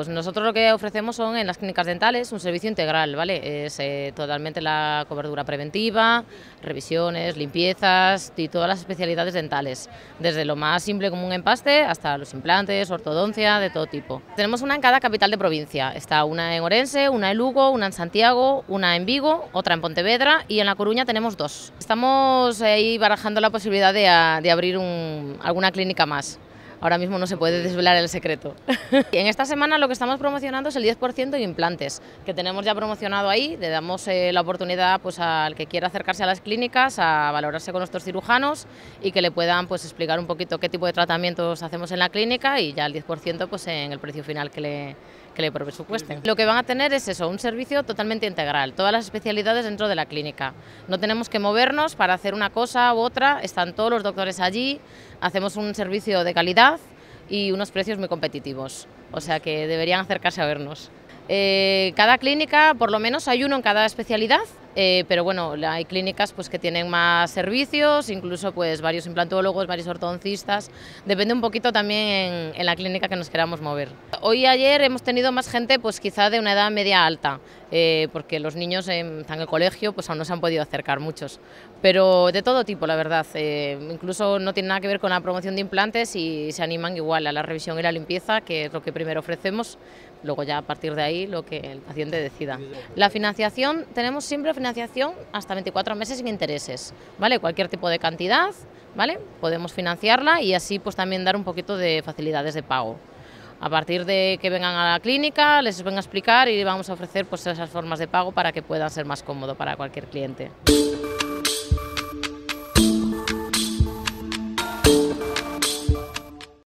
Pues nosotros lo que ofrecemos son en las clínicas dentales un servicio integral, ¿vale? Es eh, totalmente la cobertura preventiva, revisiones, limpiezas y todas las especialidades dentales, desde lo más simple como un empaste hasta los implantes, ortodoncia, de todo tipo. Tenemos una en cada capital de provincia, está una en Orense, una en Lugo, una en Santiago, una en Vigo, otra en Pontevedra y en La Coruña tenemos dos. Estamos eh, ahí barajando la posibilidad de, abrir alguna clínica más ahora mismo no se puede desvelar el secreto. en esta semana lo que estamos promocionando es el 10% de implantes, que tenemos ya promocionado ahí, le damos eh, la oportunidad pues, al que quiera acercarse a las clínicas, a valorarse con nuestros cirujanos y que le puedan pues, explicar un poquito qué tipo de tratamientos hacemos en la clínica y ya el 10% pues, en el precio final que le, que le presupuesten. Lo que van a tener es eso, un servicio totalmente integral, todas las especialidades dentro de la clínica. No tenemos que movernos para hacer una cosa u otra, están todos los doctores allí, hacemos un servicio de calidad y unos precios muy competitivos, o sea que deberían acercarse a vernos. Eh, cada clínica, por lo menos hay uno en cada especialidad eh, pero bueno, hay clínicas pues, que tienen más servicios, incluso pues, varios implantólogos, varios ortodoncistas, depende un poquito también en, la clínica que nos queramos mover. Hoy y ayer hemos tenido más gente pues quizá de una edad media alta, eh, porque los niños están en el colegio, pues aún no se han podido acercar muchos, pero de todo tipo la verdad, eh, incluso no tiene nada que ver con la promoción de implantes y se animan igual a la revisión y la limpieza, que es lo que primero ofrecemos, luego ya a partir de ahí lo que el paciente decida. La financiación, tenemos siempre financiación hasta 24 meses sin intereses, ¿vale? Cualquier tipo de cantidad, ¿vale? Podemos financiarla y así pues también dar un poquito de facilidades de pago. A partir de que vengan a la clínica, les vengo a explicar y vamos a ofrecer pues esas formas de pago para que puedan ser más cómodo para cualquier cliente.